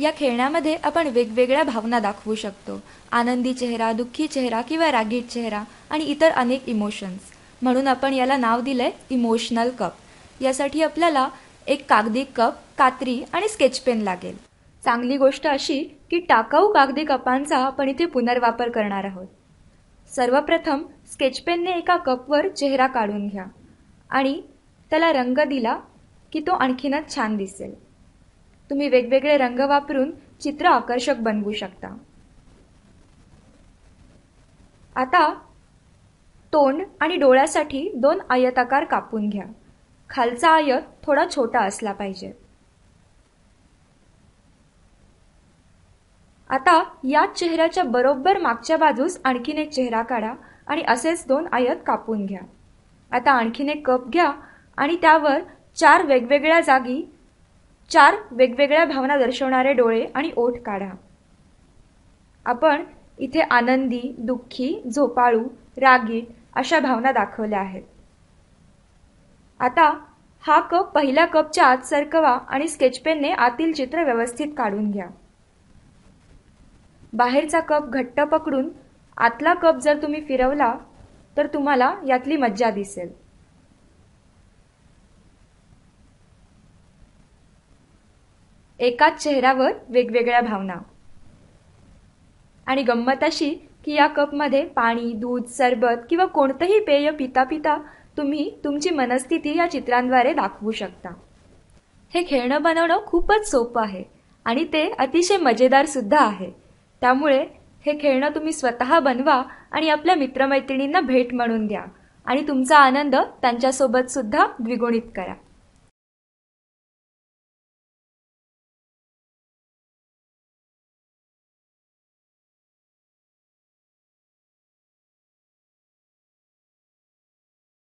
या खेळण्यामध्ये आपण वेगवेगळ्या भावना दाखवू शकतो आनंदी चेहरा दुःखी चेहरा किंवा रागीट चेहरा आणि इतर अनेक इमोशन्स म्हणून आपण याला नाव दिलं इमोशनल कप यासाठी आपल्याला एक कागदी कप कात्री आणि स्केच पेन लागेल चांगली गोष्ट अशी की टाकाऊ कागदी कपांचा आपण इथे पुनर्वापर करणार आहोत सर्वप्रथम स्केच पेनने एका कपवर चेहरा काढून घ्या आणि त्याला रंग दिला की तो आणखीनच छान दिसेल तुम्ही वेगवेगळे रंग वापरून चित्र आकर्षक बनवू शकता आता तोंड आणि डोळ्यासाठी दोन आयताकार कापून घ्या खालचा आयत थोडा छोटा असला पाहिजे आता या चेहऱ्याच्या बरोबर मागच्या बाजूस आणखीन एक चेहरा काढा आणि असेच दोन आयत कापून घ्या आता आणखीन एक कप घ्या आणि त्यावर चार वेगवेगळ्या जागी चार वेगवेगळ्या भावना दर्शवणारे डोळे आणि ओठ काढा आपण इथे आनंदी दुःखी झोपाळू रागी अशा भावना दाखवल्या आहेत आता हा कप पहिल्या कपच्या आत सरकवा आणि स्केचपेनने आतील चित्र व्यवस्थित काढून घ्या बाहेरचा कप घट्ट पकडून आतला कप जर तुम्ही फिरवला तर तुम्हाला यातली मज्जा दिसेल एकाच चेहऱ्यावर वेगवेगळ्या भावना आणि गंमत अशी की या कपमध्ये पाणी दूध सरबत किंवा कोणतंही पेय पिता पिता तुम्ही तुमची मनस्थिती या चित्रांद्वारे दाखवू शकता हे खेळणं बनवणं खूपच सोपं आहे आणि ते अतिशय मजेदार सुद्धा आहे त्यामुळे हे खेळणं तुम्ही स्वतः बनवा आणि आपल्या मित्रमैत्रिणींना भेट म्हणून द्या आणि तुमचा आनंद त्यांच्यासोबत सुद्धा द्विगुणित करा